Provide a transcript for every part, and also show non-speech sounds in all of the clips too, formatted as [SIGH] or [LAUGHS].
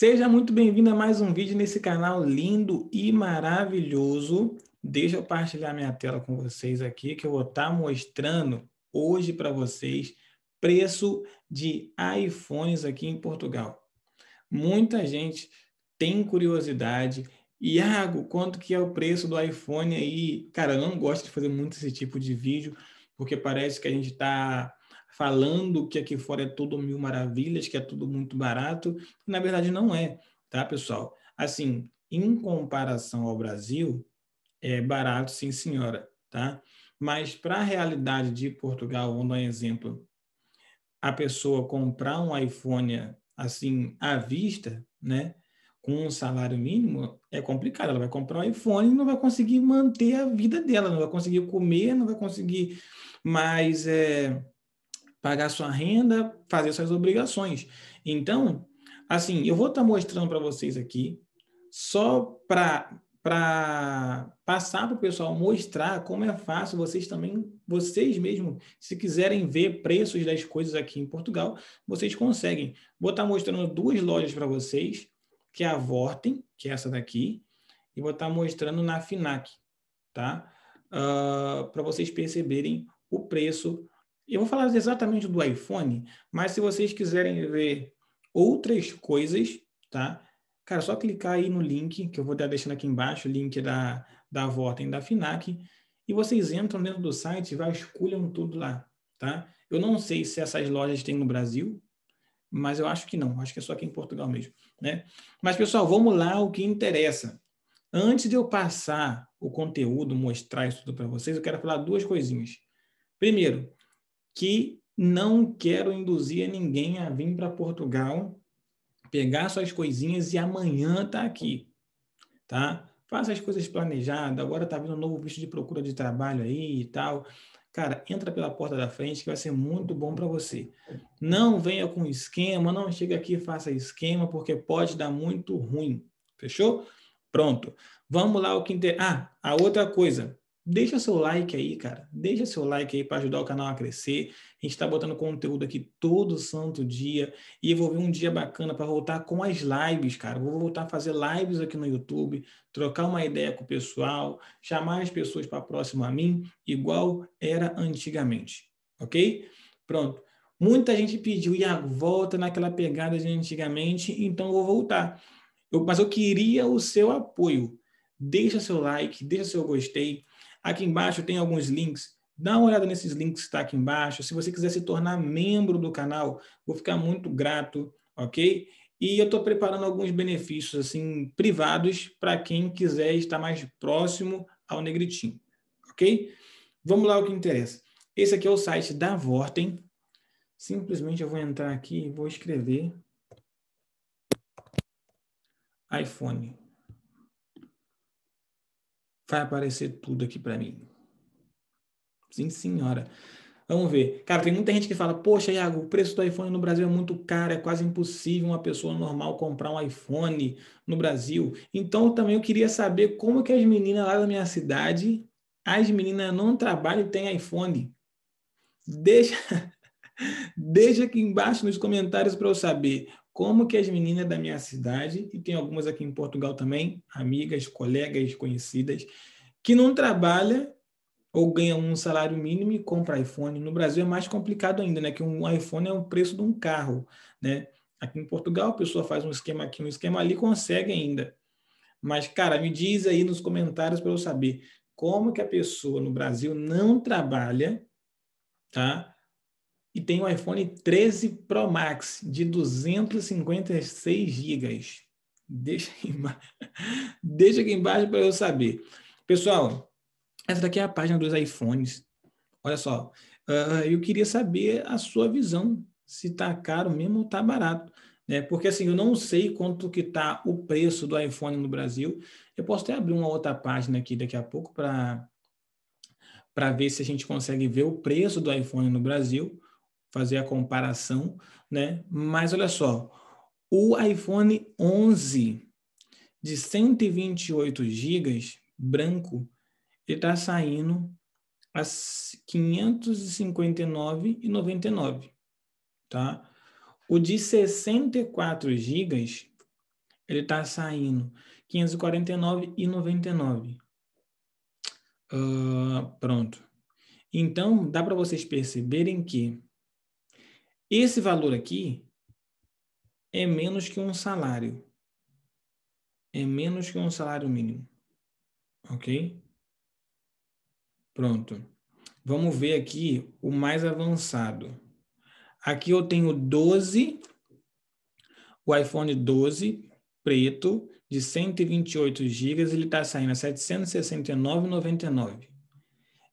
Seja muito bem-vindo a mais um vídeo nesse canal lindo e maravilhoso. Deixa eu partilhar minha tela com vocês aqui, que eu vou estar tá mostrando hoje para vocês preço de iPhones aqui em Portugal. Muita gente tem curiosidade. Iago, quanto que é o preço do iPhone aí? Cara, eu não gosto de fazer muito esse tipo de vídeo, porque parece que a gente está falando que aqui fora é tudo mil maravilhas, que é tudo muito barato, na verdade não é, tá, pessoal? Assim, em comparação ao Brasil, é barato, sim, senhora, tá? Mas para a realidade de Portugal, vamos dar um exemplo, a pessoa comprar um iPhone assim à vista, né? Com um salário mínimo, é complicado. Ela vai comprar um iPhone e não vai conseguir manter a vida dela, não vai conseguir comer, não vai conseguir mais é, pagar sua renda, fazer suas obrigações. Então, assim, eu vou estar tá mostrando para vocês aqui, só para para passar para o pessoal mostrar como é fácil vocês também, vocês mesmo, se quiserem ver preços das coisas aqui em Portugal, vocês conseguem. Vou estar tá mostrando duas lojas para vocês, que é a Vorten, que é essa daqui, e vou estar tá mostrando na Finac, tá? Uh, ah, para vocês perceberem o preço eu vou falar exatamente do iPhone, mas se vocês quiserem ver outras coisas, tá? Cara, só clicar aí no link, que eu vou estar deixando aqui embaixo, o link da, da Votem da FINAC, e vocês entram dentro do site e vasculham tudo lá, tá? Eu não sei se essas lojas têm no Brasil, mas eu acho que não, acho que é só aqui em Portugal mesmo, né? Mas, pessoal, vamos lá o que interessa. Antes de eu passar o conteúdo, mostrar isso tudo para vocês, eu quero falar duas coisinhas. Primeiro, que não quero induzir ninguém a vir para Portugal, pegar suas coisinhas e amanhã tá aqui, tá? Faça as coisas planejadas, agora tá vindo um novo visto de procura de trabalho aí e tal. Cara, entra pela porta da frente que vai ser muito bom para você. Não venha com esquema, não chega aqui e faça esquema, porque pode dar muito ruim. Fechou? Pronto. Vamos lá o que inter... Ah, a outra coisa. Deixa seu like aí, cara. Deixa seu like aí para ajudar o canal a crescer. A gente está botando conteúdo aqui todo santo dia. E eu vou ver um dia bacana para voltar com as lives, cara. Vou voltar a fazer lives aqui no YouTube, trocar uma ideia com o pessoal, chamar as pessoas para próximo a mim, igual era antigamente. Ok? Pronto. Muita gente pediu, e a volta naquela pegada de antigamente, então eu vou voltar. Eu, mas eu queria o seu apoio. Deixa seu like, deixa seu gostei Aqui embaixo tem alguns links. Dá uma olhada nesses links que está aqui embaixo. Se você quiser se tornar membro do canal, vou ficar muito grato, ok? E eu estou preparando alguns benefícios assim privados para quem quiser estar mais próximo ao Negritinho, ok? Vamos lá o que interessa. Esse aqui é o site da Vorten. Simplesmente eu vou entrar aqui e vou escrever iPhone. Vai aparecer tudo aqui para mim. Sim, senhora. Vamos ver. Cara, tem muita gente que fala: Poxa, Iago, o preço do iPhone no Brasil é muito caro, é quase impossível uma pessoa normal comprar um iPhone no Brasil. Então, também eu queria saber como que as meninas lá da minha cidade, as meninas não trabalham e têm iPhone. Deixa, [LAUGHS] deixa aqui embaixo nos comentários para eu saber como que as meninas da minha cidade, e tem algumas aqui em Portugal também, amigas, colegas, conhecidas, que não trabalha ou ganha um salário mínimo e compra iPhone. No Brasil é mais complicado ainda, né? Que um iPhone é o preço de um carro, né? Aqui em Portugal a pessoa faz um esquema aqui, um esquema ali, consegue ainda. Mas, cara, me diz aí nos comentários para eu saber como que a pessoa no Brasil não trabalha, tá? e tem um iPhone 13 Pro Max de 256 GB. Deixa aqui, [LAUGHS] Deixa aqui embaixo para eu saber. Pessoal, essa daqui é a página dos iPhones. Olha só, uh, eu queria saber a sua visão, se está caro mesmo ou está barato. Né? Porque assim, eu não sei quanto que está o preço do iPhone no Brasil. Eu posso até abrir uma outra página aqui daqui a pouco para para ver se a gente consegue ver o preço do iPhone no Brasil fazer a comparação, né? Mas olha só, o iPhone 11 de 128 GB branco, ele está saindo a 559,99, tá? O de 64 GB, ele está saindo 549,99. Uh, ah, pronto. Então, dá para vocês perceberem que esse valor aqui é menos que um salário. É menos que um salário mínimo. Ok? Pronto. Vamos ver aqui o mais avançado. Aqui eu tenho 12, o iPhone 12 preto de 128 GB, ele está saindo a 769,99.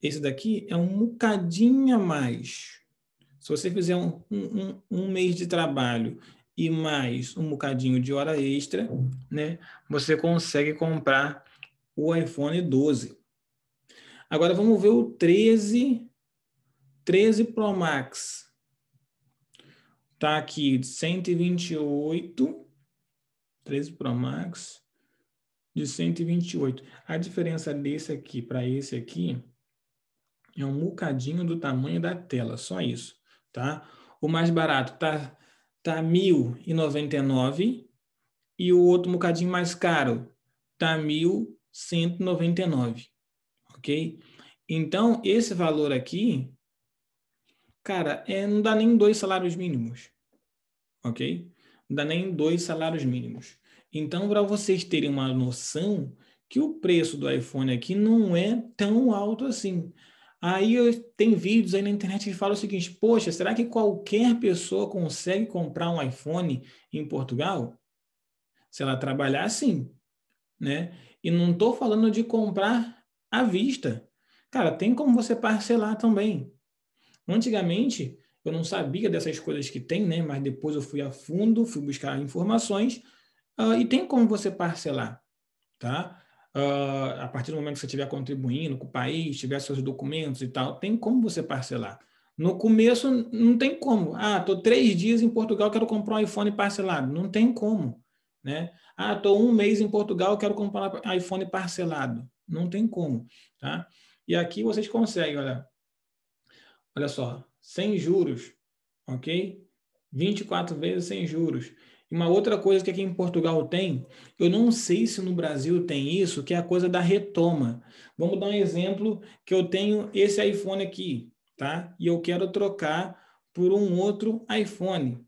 Esse daqui é um bocadinho a mais. Se você fizer um, um, um mês de trabalho e mais um bocadinho de hora extra, né, você consegue comprar o iPhone 12. Agora vamos ver o 13, 13 Pro Max. Tá aqui 128, 13 Pro Max de 128. A diferença desse aqui para esse aqui é um bocadinho do tamanho da tela, só isso tá? O mais barato tá tá 1099 e o outro um bocadinho mais caro tá 1199. OK? Então, esse valor aqui, cara, é, não dá nem dois salários mínimos. OK? Não dá nem dois salários mínimos. Então, para vocês terem uma noção que o preço do iPhone aqui não é tão alto assim. Aí tem vídeos aí na internet que falam o seguinte: poxa, será que qualquer pessoa consegue comprar um iPhone em Portugal? Se ela trabalhar, sim. Né? E não estou falando de comprar à vista. Cara, tem como você parcelar também. Antigamente, eu não sabia dessas coisas que tem, né? mas depois eu fui a fundo, fui buscar informações. Uh, e tem como você parcelar. Tá? uh, a partir do momento que você estiver contribuindo com o país, tiver seus documentos e tal, tem como você parcelar. No começo, não tem como. Ah, estou três dias em Portugal, quero comprar um iPhone parcelado. Não tem como. Né? Ah, estou um mês em Portugal, quero comprar um iPhone parcelado. Não tem como. Tá? E aqui vocês conseguem, olha. Olha só, sem juros, ok? 24 vezes sem juros. Uma outra coisa que aqui em Portugal tem, eu não sei se no Brasil tem isso, que é a coisa da retoma. Vamos dar um exemplo que eu tenho esse iPhone aqui, tá? E eu quero trocar por um outro iPhone.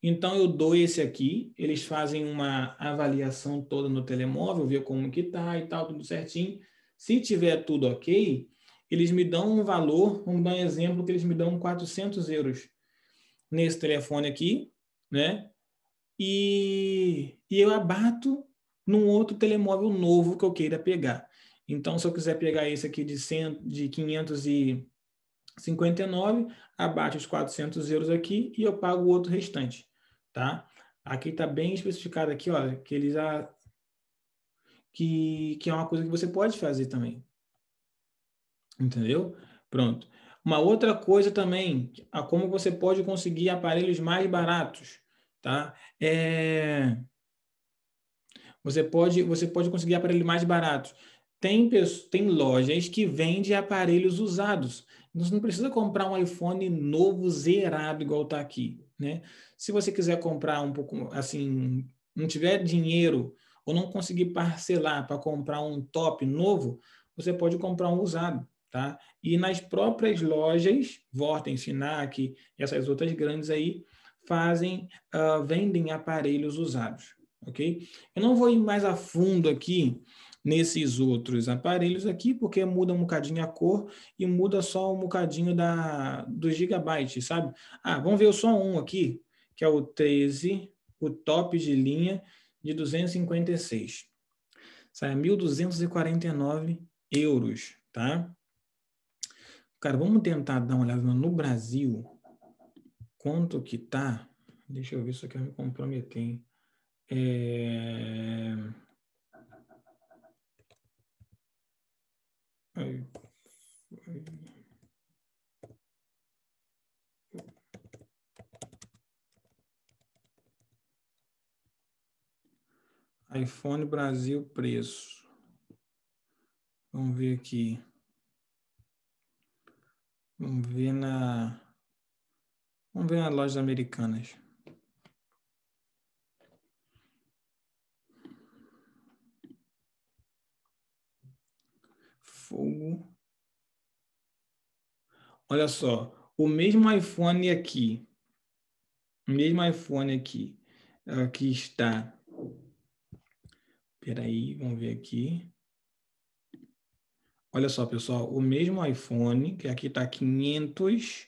Então eu dou esse aqui, eles fazem uma avaliação toda no telemóvel, ver como que tá e tal, tudo certinho. Se tiver tudo ok, eles me dão um valor, vamos dar um exemplo que eles me dão 400 euros nesse telefone aqui, né? e, e eu abato num outro telemóvel novo que eu queira pegar. Então, se eu quiser pegar esse aqui de, 100, de 559, abate os 400 euros aqui e eu pago o outro restante, tá? Aqui está bem especificado aqui, olha, que eles a, que, que é uma coisa que você pode fazer também. Entendeu? Pronto. Uma outra coisa também, a como você pode conseguir aparelhos mais baratos. Tá? É... Você, pode, você pode conseguir aparelhos mais baratos. Tem, tem lojas que vendem aparelhos usados. Você não precisa comprar um iPhone novo, zerado, igual está aqui. Né? Se você quiser comprar um pouco, assim, não tiver dinheiro ou não conseguir parcelar para comprar um top novo, você pode comprar um usado. Tá? E nas próprias lojas, Vorten, Finac, essas outras grandes aí, fazem, uh, vendem aparelhos usados, ok? Eu não vou ir mais a fundo aqui nesses outros aparelhos aqui, porque muda um bocadinho a cor e muda só um bocadinho da, dos gigabytes, sabe? Ah, vamos ver só um aqui, que é o 13, o top de linha de 256. Sai a 1.249 euros, tá? Cara, vamos tentar dar uma olhada no Brasil quanto que tá? Deixa eu ver se eu quero me comprometer. Hein? É... iPhone Brasil preço. Vamos ver aqui. Vamos ver na Vamos ver as lojas americanas. Fogo. Olha só, o mesmo iPhone aqui, o mesmo iPhone aqui, aqui está. Peraí, vamos ver aqui. Olha só, pessoal, o mesmo iPhone, que aqui está 500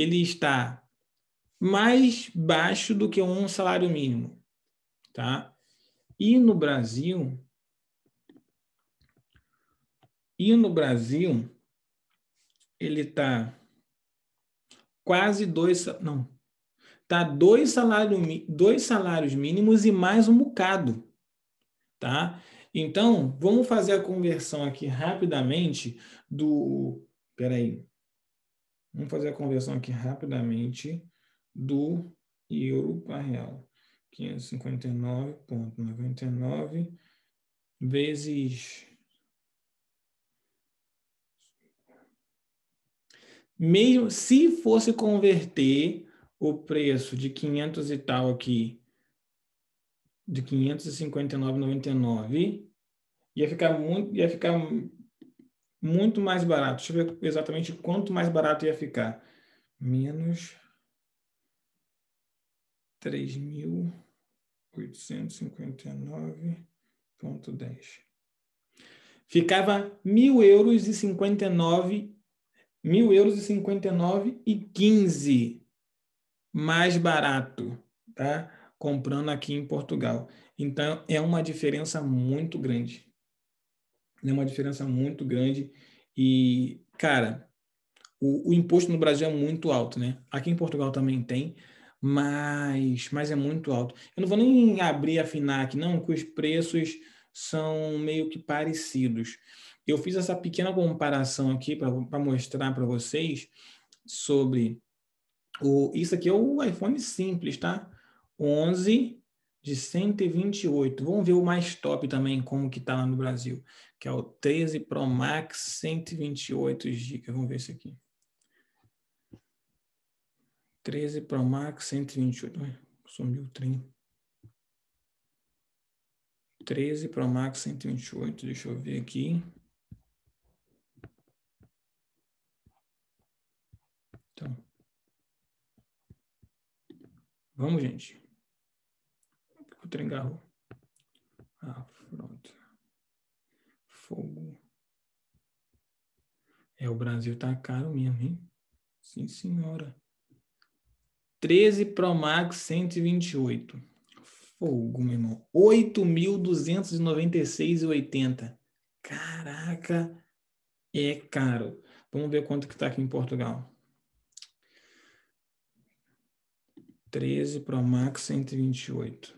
ele está mais baixo do que um salário mínimo, tá? E no Brasil e no Brasil ele está quase dois, não, tá dois salários, dois salários mínimos e mais um bocado, tá? Então, vamos fazer a conversão aqui rapidamente do, peraí, Vamos fazer a conversão aqui rapidamente do euro para real. 559,99 vezes mesmo se fosse converter o preço de 500 e tal aqui de 559,99 ia ficar muito ia ficar muito mais barato. Deixa eu ver exatamente quanto mais barato ia ficar. Menos 3.859.10. Ficava mil euros e 59 mil euros e 59 e 15 mais barato, tá? Comprando aqui em Portugal. Então é uma diferença muito grande. É uma diferença muito grande. E, cara, o, o, imposto no Brasil é muito alto, né? Aqui em Portugal também tem, mas, mas é muito alto. Eu não vou nem abrir a FINAC, não, que os preços são meio que parecidos. Eu fiz essa pequena comparação aqui para mostrar para vocês sobre o, isso aqui é o iPhone simples, tá? 11 de 128. Vamos ver o mais top também, como que tá lá no Brasil, que é o 13 Pro Max 128 GB. Vamos ver esse aqui. 13 Pro Max 128. sumiu o trem. 13 Pro Max 128, deixa eu ver aqui. Então. Vamos, gente. O trem garrou. Afronta. Ah, Fogo. É, o Brasil tá caro mesmo, hein? Sim, senhora. 13 Pro Max 128. Fogo, meu irmão. 8.296,80. Caraca, é caro. Vamos ver quanto que tá aqui em Portugal. 13 Pro Max 128.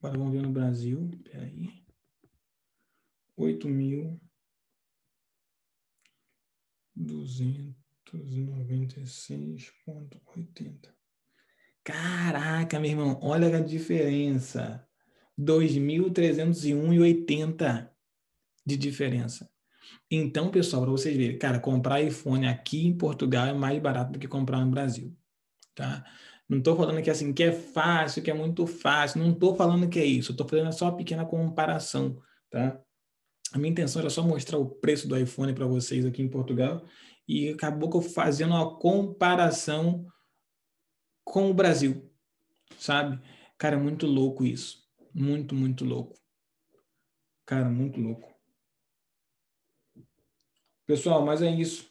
Agora vamos ver no Brasil. Peraí. 8.296,80. Caraca, meu irmão, olha a diferença. 2.301,80 de diferença. Então, pessoal, para vocês verem, cara, comprar iPhone aqui em Portugal é mais barato do que comprar no Brasil, tá? Não estou falando que é assim que é fácil, que é muito fácil. Não estou falando que é isso. Estou fazendo só uma pequena comparação, tá? A minha intenção era só mostrar o preço do iPhone para vocês aqui em Portugal e acabou que eu fazendo uma comparação com o Brasil, sabe? Cara, é muito louco isso. Muito, muito louco. Cara, muito louco. Pessoal, mas é isso,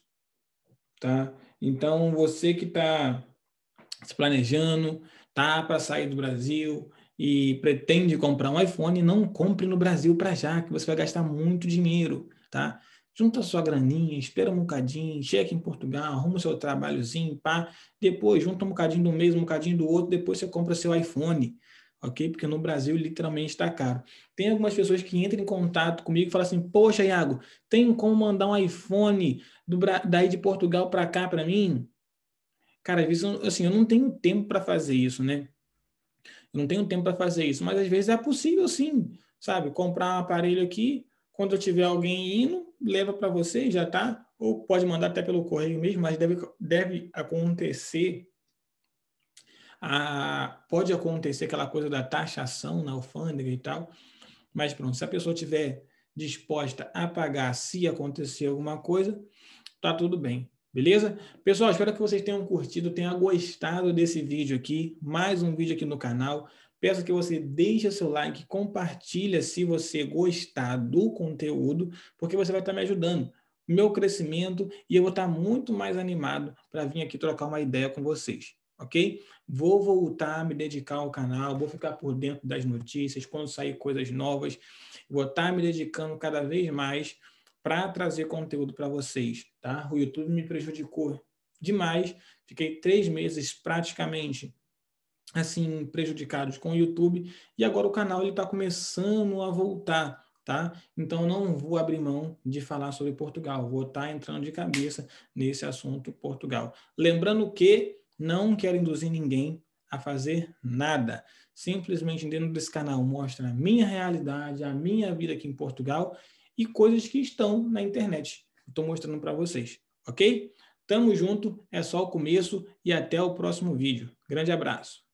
tá? Então, você que está se planejando, tá para sair do Brasil e pretende comprar um iPhone, não compre no Brasil para já, que você vai gastar muito dinheiro, tá? Junta sua graninha, espera um bocadinho, cheque em Portugal, arruma seu trabalhozinho, pá. Depois, junta um bocadinho do mês, um bocadinho do outro, depois você compra seu iPhone, ok? Porque no Brasil, literalmente, está caro. Tem algumas pessoas que entram em contato comigo e falam assim, poxa, Iago, tem como mandar um iPhone do, daí de Portugal para cá para mim? Cara, às vezes, assim, eu não tenho tempo para fazer isso, né? Eu não tenho tempo para fazer isso, mas às vezes é possível sim, sabe? Comprar um aparelho aqui, quando eu tiver alguém indo, leva para você, já tá? Ou pode mandar até pelo correio mesmo, mas deve, deve acontecer. A, pode acontecer aquela coisa da taxação na alfândega e tal, mas pronto, se a pessoa tiver disposta a pagar se acontecer alguma coisa, tá tudo bem. Beleza? Pessoal, espero que vocês tenham curtido, tenham gostado desse vídeo aqui, mais um vídeo aqui no canal. Peço que você deixe seu like, compartilha se você gostar do conteúdo, porque você vai estar me ajudando no meu crescimento e eu vou estar muito mais animado para vir aqui trocar uma ideia com vocês, ok? Vou voltar a me dedicar ao canal, vou ficar por dentro das notícias, quando sair coisas novas, vou estar me dedicando cada vez mais para trazer conteúdo para vocês, tá? O YouTube me prejudicou demais. Fiquei três meses praticamente assim prejudicados com o YouTube e agora o canal ele está começando a voltar, tá? Então não vou abrir mão de falar sobre Portugal, vou estar tá entrando de cabeça nesse assunto Portugal. Lembrando que não quero induzir ninguém a fazer nada. Simplesmente dentro desse canal mostra a minha realidade, a minha vida aqui em Portugal e coisas que estão na internet. Estou mostrando para vocês, ok? Tamo junto, é só o começo e até o próximo vídeo. Grande abraço!